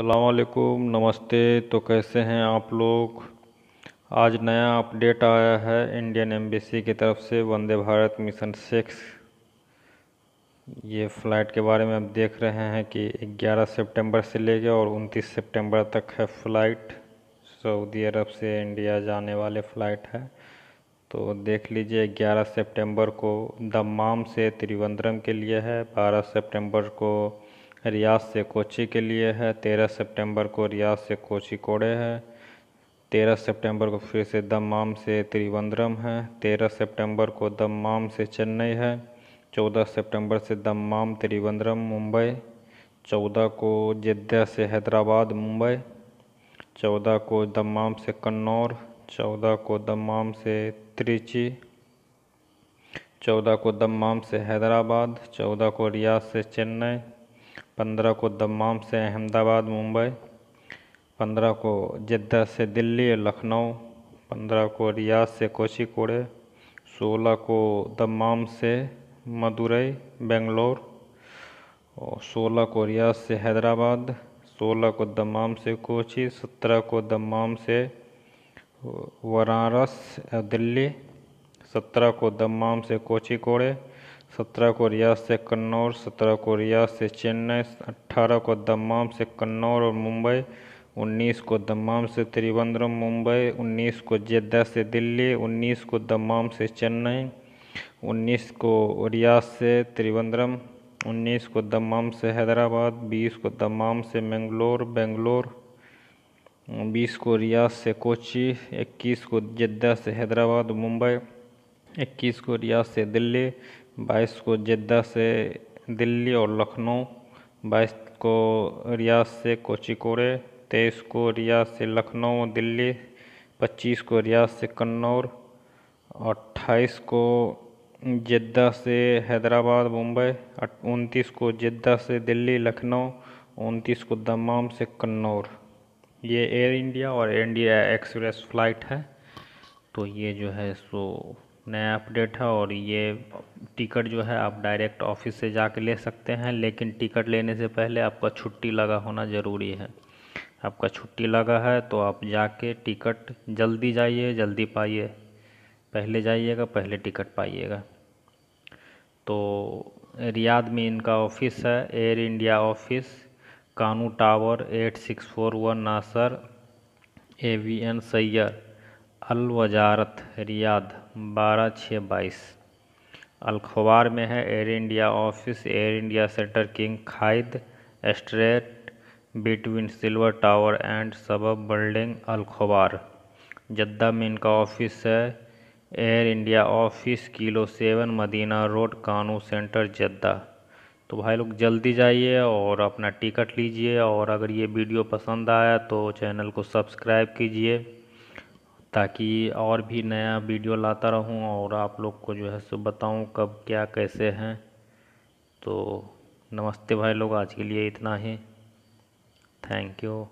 अलकुम नमस्ते तो कैसे हैं आप लोग आज नया अपडेट आया है इंडियन एम्बेसी की तरफ से वंदे भारत मिशन सिक्स ये फ़्लाइट के बारे में आप देख रहे हैं कि 11 सितंबर से लेकर और 29 सितंबर तक है फ़्लाइट सऊदी अरब से इंडिया जाने वाले फ़्लाइट है तो देख लीजिए 11 सितंबर को दमाम से त्रिवंद्रम के लिए है 12 सितंबर को रियाज से कोची के लिए है तेरह सितंबर को रियाज से कोची कोड़े है तेरह सितंबर को फिर से दमाम से त्रिवंद्रम है तेरह सितंबर को दमाम से चेन्नई है चौदह सितंबर से दमाम त्रिवंद्रम मुंबई चौदह को जिद्दा से हैदराबाद मुंबई चौदह को दमाम से कन्नौर चौदह को दमाम से त्रिची चौदह को दमाम से हैदराबाद चौदह को रियाज से चेन्नई पंद्रह को दमाम से अहमदाबाद मुंबई पंद्रह को जद्दा से दिल्ली और लखनऊ पंद्रह को रियाज से कोशिकोड़े सोलह को दमाम से मदुरई बेंगलोर और सोलह को रियाज से हैदराबाद सोलह को दमाम से कोची सत्रह को दमाम से वाराणस दिल्ली सत्रह को दमाम से कोची कोड़े सत्रह को रियाज से कन्नौर सत्रह को रियाज से चेन्नई अट्ठारह को दमाम से कन्नौर और मुंबई उन्नीस को दमाम से त्रिवेंद्रम मुंबई उन्नीस को जेद्दा से दिल्ली उन्नीस को दमाम से चेन्नई उन्नीस को रियाज से त्रिवेंद्रम उन्नीस को दमाम से हैदराबाद बीस को दमाम से मंगलोर बेंगलोर बीस को रियाज से कोची इक्कीस को जद्दा से हैदराबाद मुंबई इक्कीस को रियाज से दिल्ली बाईस को जिद्दा से दिल्ली और लखनऊ बाईस को रियाज से कोचिकोड़े तेईस को रियाज से लखनऊ दिल्ली पच्चीस को रियाज से कन्नौर अट्ठाईस को जेद्दा से हैदराबाद मुंबई उनतीस को जेद्दा से दिल्ली लखनऊ उनतीस को दमाम से कन्नौर ये एयर इंडिया और एयर इंडिया एक्सप्रेस फ्लाइट है तो ये जो है सो नया अपडेट है और ये टिकट जो है आप डायरेक्ट ऑफिस से जा ले सकते हैं लेकिन टिकट लेने से पहले आपका छुट्टी लगा होना ज़रूरी है आपका छुट्टी लगा है तो आप जाके टिकट जल्दी जाइए जल्दी पाइए पहले जाइएगा पहले टिकट पाइएगा तो रियाद में इनका ऑफिस है air India office Kanoo tower eight six four one Nasser A V N सैयर अल वजारत रियाद बारह छः बाईस अलखबार में है air India office air India center king Khalid street between silver tower and सबब बिल्डिंग अलखबार जद्दा में इनका ऑफिस है air India office kilo seven Medina road Kanoo center Jeddah तो भाई लोग जल्दी जाइए और अपना टिकट लीजिए और अगर ये वीडियो पसंद आया तो चैनल को सब्सक्राइब कीजिए ताकि और भी नया वीडियो लाता रहूँ और आप लोग को जो है सो बताऊँ कब क्या कैसे हैं तो नमस्ते भाई लोग आज के लिए इतना ही थैंक यू